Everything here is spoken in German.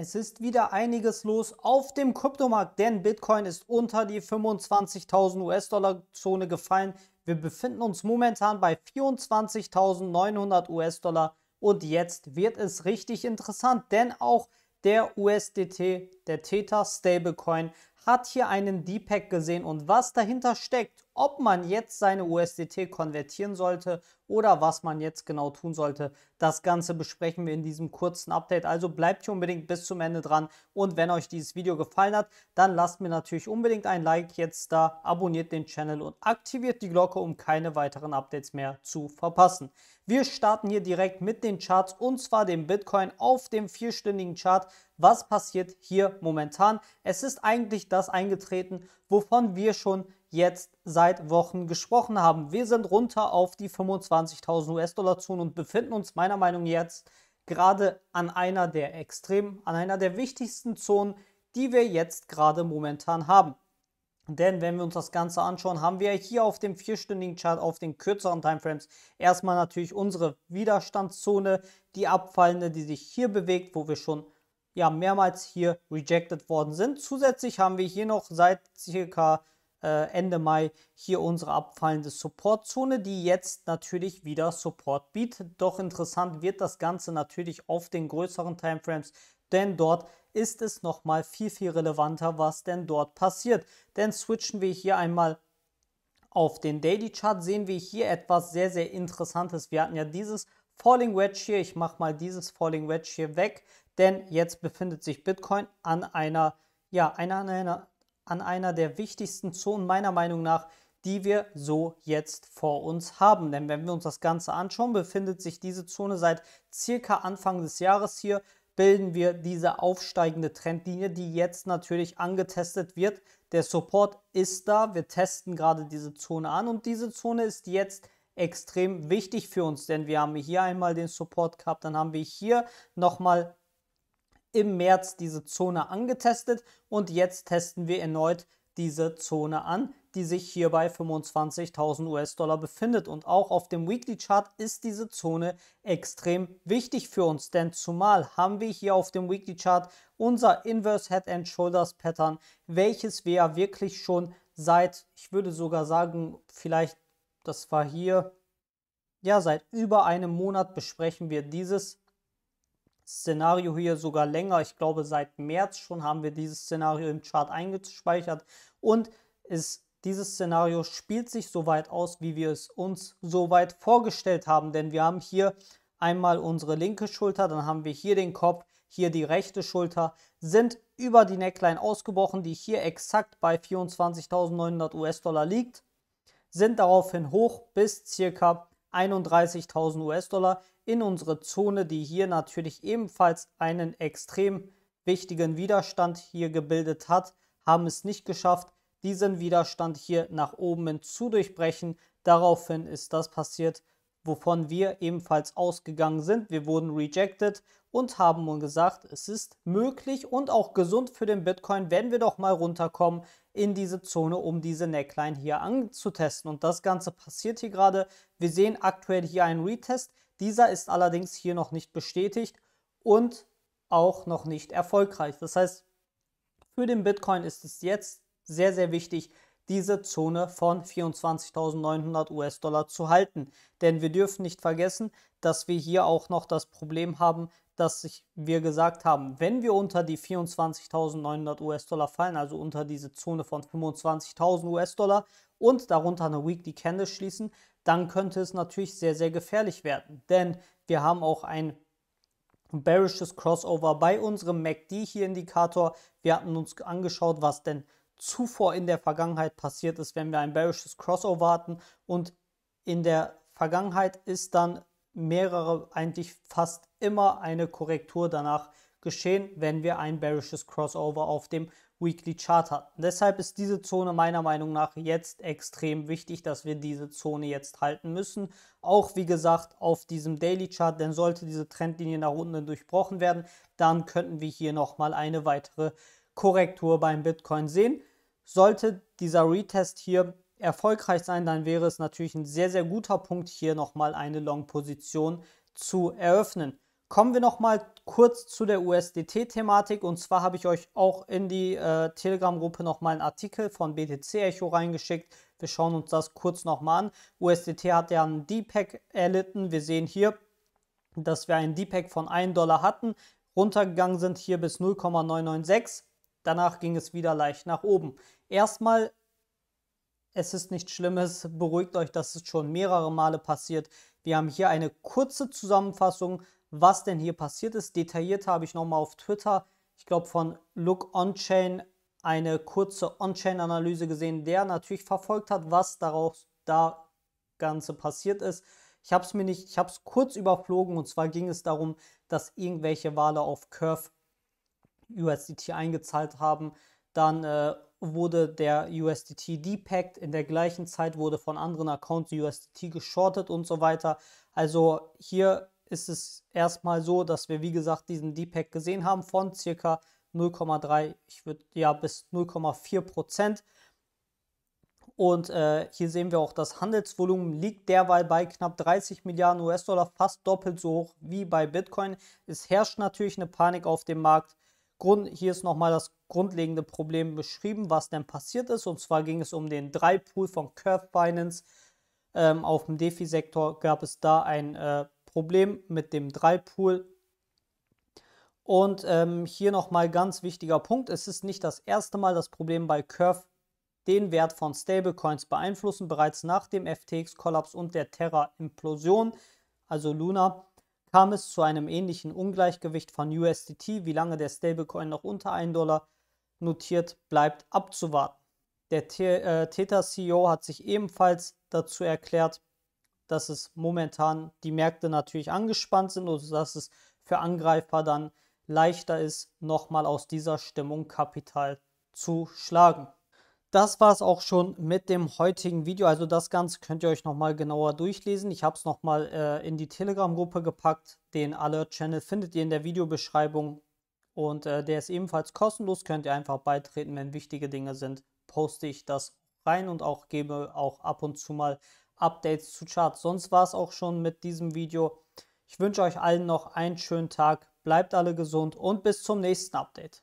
Es ist wieder einiges los auf dem Kryptomarkt, denn Bitcoin ist unter die 25.000 US-Dollar-Zone gefallen. Wir befinden uns momentan bei 24.900 US-Dollar und jetzt wird es richtig interessant, denn auch der USDT, der Theta Stablecoin, hat hier einen Deepak gesehen und was dahinter steckt ob man jetzt seine USDT konvertieren sollte oder was man jetzt genau tun sollte. Das Ganze besprechen wir in diesem kurzen Update. Also bleibt hier unbedingt bis zum Ende dran. Und wenn euch dieses Video gefallen hat, dann lasst mir natürlich unbedingt ein Like jetzt da, abonniert den Channel und aktiviert die Glocke, um keine weiteren Updates mehr zu verpassen. Wir starten hier direkt mit den Charts und zwar dem Bitcoin auf dem vierstündigen Chart. Was passiert hier momentan? Es ist eigentlich das eingetreten, wovon wir schon jetzt seit Wochen gesprochen haben. Wir sind runter auf die 25.000 US-Dollar Zone und befinden uns meiner Meinung nach jetzt gerade an einer der extrem, an einer der wichtigsten Zonen, die wir jetzt gerade momentan haben. Denn wenn wir uns das Ganze anschauen, haben wir hier auf dem vierstündigen Chart auf den kürzeren Timeframes erstmal natürlich unsere Widerstandszone, die abfallende, die sich hier bewegt, wo wir schon ja mehrmals hier rejected worden sind. Zusätzlich haben wir hier noch seit circa äh, Ende Mai hier unsere abfallende Supportzone, die jetzt natürlich wieder Support bietet. Doch interessant wird das Ganze natürlich auf den größeren Timeframes, denn dort ist es nochmal viel, viel relevanter, was denn dort passiert. Denn switchen wir hier einmal auf den Daily Chart, sehen wir hier etwas sehr, sehr Interessantes. Wir hatten ja dieses Falling Wedge hier, ich mache mal dieses Falling Wedge hier weg, denn jetzt befindet sich Bitcoin an einer, ja, einer, einer an einer der wichtigsten Zonen meiner Meinung nach, die wir so jetzt vor uns haben. Denn wenn wir uns das Ganze anschauen, befindet sich diese Zone seit circa Anfang des Jahres hier, bilden wir diese aufsteigende Trendlinie, die jetzt natürlich angetestet wird. Der Support ist da, wir testen gerade diese Zone an und diese Zone ist jetzt extrem wichtig für uns, denn wir haben hier einmal den Support gehabt, dann haben wir hier nochmal im März diese Zone angetestet und jetzt testen wir erneut diese Zone an, die sich hier bei 25.000 US-Dollar befindet. Und auch auf dem Weekly Chart ist diese Zone extrem wichtig für uns, denn zumal haben wir hier auf dem Weekly Chart unser Inverse Head and Shoulders Pattern, welches wir ja wirklich schon seit, ich würde sogar sagen, vielleicht, das war hier, ja, seit über einem Monat besprechen wir dieses Szenario hier sogar länger. Ich glaube, seit März schon haben wir dieses Szenario im Chart eingespeichert und ist dieses Szenario spielt sich so weit aus, wie wir es uns so weit vorgestellt haben, denn wir haben hier einmal unsere linke Schulter, dann haben wir hier den Kopf, hier die rechte Schulter, sind über die Neckline ausgebrochen, die hier exakt bei 24.900 US-Dollar liegt, sind daraufhin hoch bis circa 31.000 US-Dollar in unsere Zone, die hier natürlich ebenfalls einen extrem wichtigen Widerstand hier gebildet hat, haben es nicht geschafft, diesen Widerstand hier nach oben hin zu durchbrechen. Daraufhin ist das passiert, wovon wir ebenfalls ausgegangen sind. Wir wurden rejected und haben gesagt, es ist möglich und auch gesund für den Bitcoin, wenn wir doch mal runterkommen in diese Zone, um diese Neckline hier anzutesten. Und das Ganze passiert hier gerade. Wir sehen aktuell hier einen Retest. Dieser ist allerdings hier noch nicht bestätigt und auch noch nicht erfolgreich. Das heißt, für den Bitcoin ist es jetzt sehr, sehr wichtig, diese Zone von 24.900 US-Dollar zu halten. Denn wir dürfen nicht vergessen, dass wir hier auch noch das Problem haben, dass wir gesagt haben, wenn wir unter die 24.900 US-Dollar fallen, also unter diese Zone von 25.000 US-Dollar und darunter eine Weekly Candle schließen, dann könnte es natürlich sehr, sehr gefährlich werden. Denn wir haben auch ein bearishes Crossover bei unserem MACD hier Indikator. Wir hatten uns angeschaut, was denn zuvor in der Vergangenheit passiert ist, wenn wir ein bearishes Crossover hatten. Und in der Vergangenheit ist dann mehrere, eigentlich fast immer eine Korrektur danach geschehen, wenn wir ein bearishes Crossover auf dem Weekly Chart hatten. Deshalb ist diese Zone meiner Meinung nach jetzt extrem wichtig, dass wir diese Zone jetzt halten müssen. Auch wie gesagt auf diesem Daily Chart, denn sollte diese Trendlinie nach unten durchbrochen werden, dann könnten wir hier nochmal eine weitere Korrektur beim Bitcoin sehen. Sollte dieser Retest hier erfolgreich sein, dann wäre es natürlich ein sehr, sehr guter Punkt, hier nochmal eine Long-Position zu eröffnen. Kommen wir nochmal kurz zu der USDT-Thematik. Und zwar habe ich euch auch in die äh, Telegram-Gruppe nochmal einen Artikel von BTC Echo reingeschickt. Wir schauen uns das kurz nochmal an. USDT hat ja einen d erlitten. Wir sehen hier, dass wir einen d von 1 Dollar hatten, runtergegangen sind hier bis 0,996 Danach ging es wieder leicht nach oben. Erstmal, es ist nichts Schlimmes, beruhigt euch, das ist schon mehrere Male passiert. Wir haben hier eine kurze Zusammenfassung, was denn hier passiert ist. Detailliert habe ich nochmal auf Twitter, ich glaube von Look On-Chain, eine kurze On-Chain-Analyse gesehen, der natürlich verfolgt hat, was daraus da Ganze passiert ist. Ich habe es mir nicht, ich habe es kurz überflogen und zwar ging es darum, dass irgendwelche Wale auf Curve USDT eingezahlt haben, dann äh, wurde der USDT depackt, in der gleichen Zeit wurde von anderen Accounts USDT geschortet und so weiter. Also hier ist es erstmal so, dass wir wie gesagt diesen Depack gesehen haben von circa 0,3, ich würde ja bis 0,4 Prozent. Und äh, hier sehen wir auch, das Handelsvolumen liegt derweil bei knapp 30 Milliarden US-Dollar, fast doppelt so hoch wie bei Bitcoin. Es herrscht natürlich eine Panik auf dem Markt. Grund, hier ist nochmal das grundlegende Problem beschrieben, was denn passiert ist. Und zwar ging es um den 3-Pool von Curve Binance. Ähm, auf dem DeFi-Sektor gab es da ein äh, Problem mit dem 3-Pool. Und ähm, hier nochmal ganz wichtiger Punkt. Es ist nicht das erste Mal das Problem bei Curve den Wert von Stablecoins beeinflussen. Bereits nach dem FTX-Kollaps und der Terra-Implosion, also Luna, kam es zu einem ähnlichen Ungleichgewicht von USDT. Wie lange der Stablecoin noch unter 1 Dollar notiert bleibt, abzuwarten. Der äh, Theta-CEO hat sich ebenfalls dazu erklärt, dass es momentan die Märkte natürlich angespannt sind und dass es für Angreifer dann leichter ist, nochmal aus dieser Stimmung Kapital zu schlagen. Das war es auch schon mit dem heutigen Video. Also das Ganze könnt ihr euch nochmal genauer durchlesen. Ich habe es nochmal äh, in die Telegram-Gruppe gepackt. Den Alert-Channel findet ihr in der Videobeschreibung. Und äh, der ist ebenfalls kostenlos. Könnt ihr einfach beitreten, wenn wichtige Dinge sind. Poste ich das rein und auch gebe auch ab und zu mal Updates zu Charts. Sonst war es auch schon mit diesem Video. Ich wünsche euch allen noch einen schönen Tag. Bleibt alle gesund und bis zum nächsten Update.